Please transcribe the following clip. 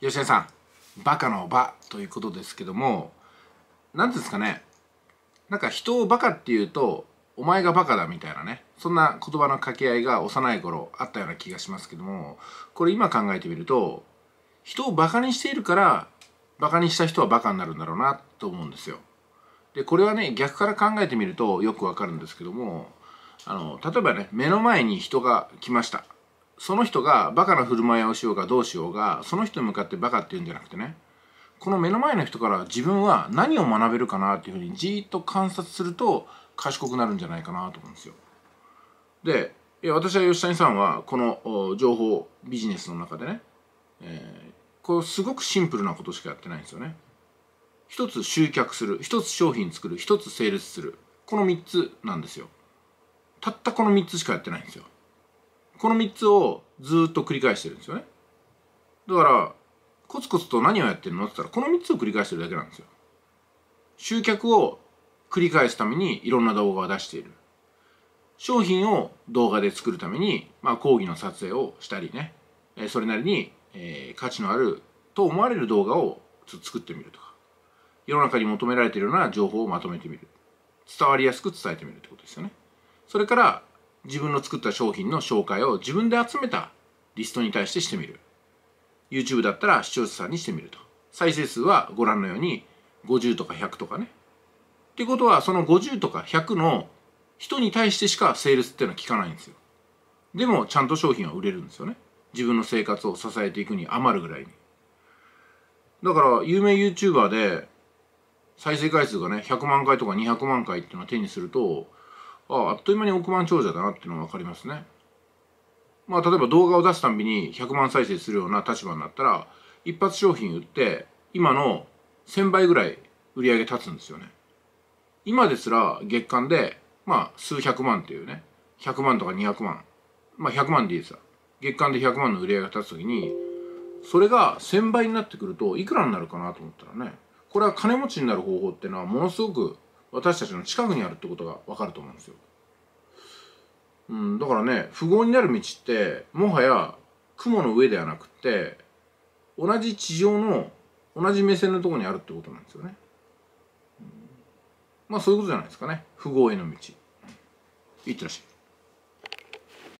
吉田さんバカの場ということですけども何ですかねなんか人をバカっていうとお前がバカだみたいなねそんな言葉の掛け合いが幼い頃あったような気がしますけどもこれ今考えてみると人をバカにしているからバカにした人はバカになるんだろうなと思うんですよ。でこれはね逆から考えてみるとよくわかるんですけどもあの例えばね目の前に人が来ましたその人がバカな振る舞いをしようがどうしようがその人に向かってバカって言うんじゃなくてねこの目の前の人から自分は何を学べるかなっていうふうにじっと観察すると賢くなるんじゃないかなと思うんですよ。で私は吉谷さんはこの情報ビジネスの中でね、えー、こうすごくシンプルなことしかやってないんですよね。一つ集客する一つ商品作る一つセールスするこの3つなんですよ。たったこの3つしかやってないんですよ。この3つをずっと繰り返してるんですよねだからコツコツと何をやってるのって言ったらこの3つを繰り返してるだけなんですよ集客を繰り返すためにいろんな動画を出している商品を動画で作るために、まあ、講義の撮影をしたりねそれなりに、えー、価値のあると思われる動画を作ってみるとか世の中に求められているような情報をまとめてみる伝わりやすく伝えてみるってことですよねそれから自分の作った商品の紹介を自分で集めたリストに対してしてみる YouTube だったら視聴者さんにしてみると再生数はご覧のように50とか100とかねってことはその50とか100の人に対してしかセールスっていうのは効かないんですよでもちゃんと商品は売れるんですよね自分の生活を支えていくに余るぐらいにだから有名 YouTuber で再生回数がね100万回とか200万回っていうのを手にするとああっという間に億万長者だなっていうのは分かりますね。まあ、例えば動画を出すたびに100万再生するような立場になったら一発商品売って今の1,000倍ぐらい売り上げ立つんですよね。今ですら月間で、まあ、数百万っていうね100万とか200万まあ100万でいいですよ月間で100万の売り上げが立つ時にそれが1,000倍になってくるといくらになるかなと思ったらねこれは金持ちになる方法っていうのはものすごく私たちの近くにあるってことが分かると思うんですよ。うん、だからね富豪になる道ってもはや雲の上ではなくって同じ地上の同じ目線のとこにあるってことなんですよね。まあそういうことじゃないですかね。富豪への道。いってらっしゃい。